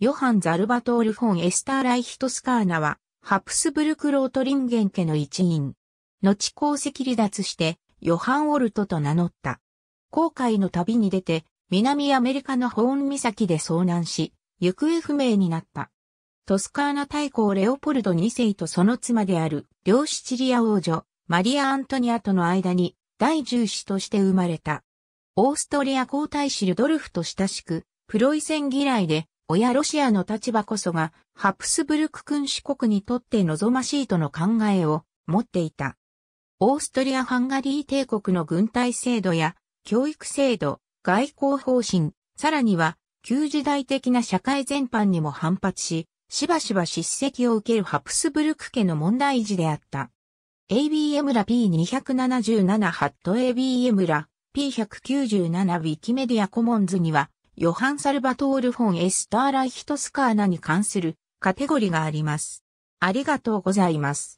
ヨハン・ザルバトール・フォン・エスター・ライヒトスカーナは、ハプスブルク・ロートリンゲン家の一員。後功績離脱して、ヨハン・オルトと名乗った。航海の旅に出て、南アメリカのホーン岬で遭難し、行方不明になった。トスカーナ大公レオポルド2世とその妻である、両シチリア王女、マリア・アントニアとの間に、第10子として生まれた。オーストリア皇太子ルドルフと親しく、プロイセン嫌いで、親ロシアの立場こそが、ハプスブルク君主国にとって望ましいとの考えを持っていた。オーストリア・ハンガリー帝国の軍隊制度や、教育制度、外交方針、さらには、旧時代的な社会全般にも反発し、しばしば叱責を受けるハプスブルク家の問題児であった。ABM ラ P277 ハット ABM ラ P197 ウィキメディアコモンズにはヨハン・サルバトール・フォン・エスター・ライヒトスカーナに関するカテゴリがあります。ありがとうございます。